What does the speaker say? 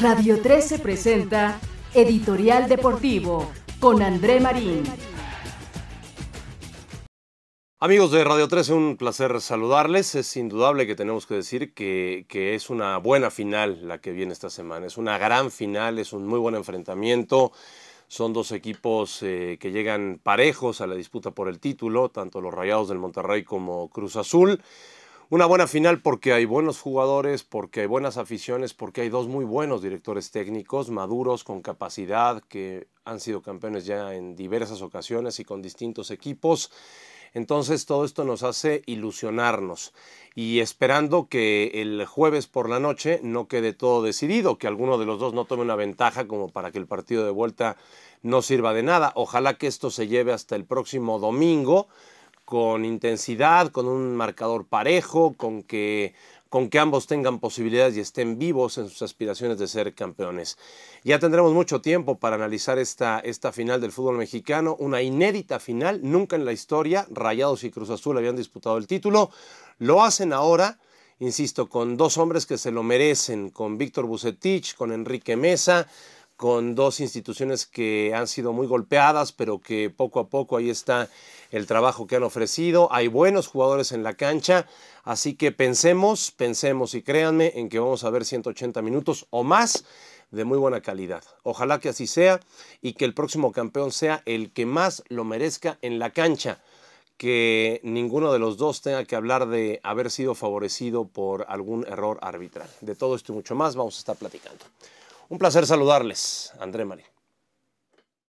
Radio 13 presenta Editorial Deportivo con André Marín. Amigos de Radio 13, un placer saludarles. Es indudable que tenemos que decir que, es una buena final la que viene esta semana. Es una gran final, es un muy buen enfrentamiento. Son dos equipos eh, que llegan parejos a la disputa por el título, tanto los Rayados del Monterrey como Cruz Azul una buena final porque hay buenos jugadores, porque hay buenas aficiones, porque hay dos muy buenos directores técnicos, maduros, con capacidad, que han sido campeones ya en diversas ocasiones y con distintos equipos. Entonces todo esto nos hace ilusionarnos y esperando que el jueves por la noche no quede todo decidido, que alguno de los dos no tome una ventaja como para que el partido de vuelta no sirva de nada. Ojalá que esto se lleve hasta el próximo domingo con intensidad, con un marcador parejo, con que, con que ambos tengan posibilidades y estén vivos en sus aspiraciones de ser campeones. Ya tendremos mucho tiempo para analizar esta, esta final del fútbol mexicano, una inédita final, nunca en la historia, Rayados y Cruz Azul habían disputado el título, lo hacen ahora insisto, con dos hombres que se lo merecen, con Víctor Bucetich, con Enrique Mesa, con dos instituciones que han sido muy golpeadas, pero que poco a poco ahí está el trabajo que han ofrecido. Hay buenos jugadores en la cancha, así que pensemos, pensemos y créanme en que vamos a ver 180 minutos o más de muy buena calidad. Ojalá que así sea y que el próximo campeón sea el que más lo merezca en la cancha que ninguno de los dos tenga que hablar de haber sido favorecido por algún error arbitral. De todo esto y mucho más vamos a estar platicando. Un placer saludarles, André María.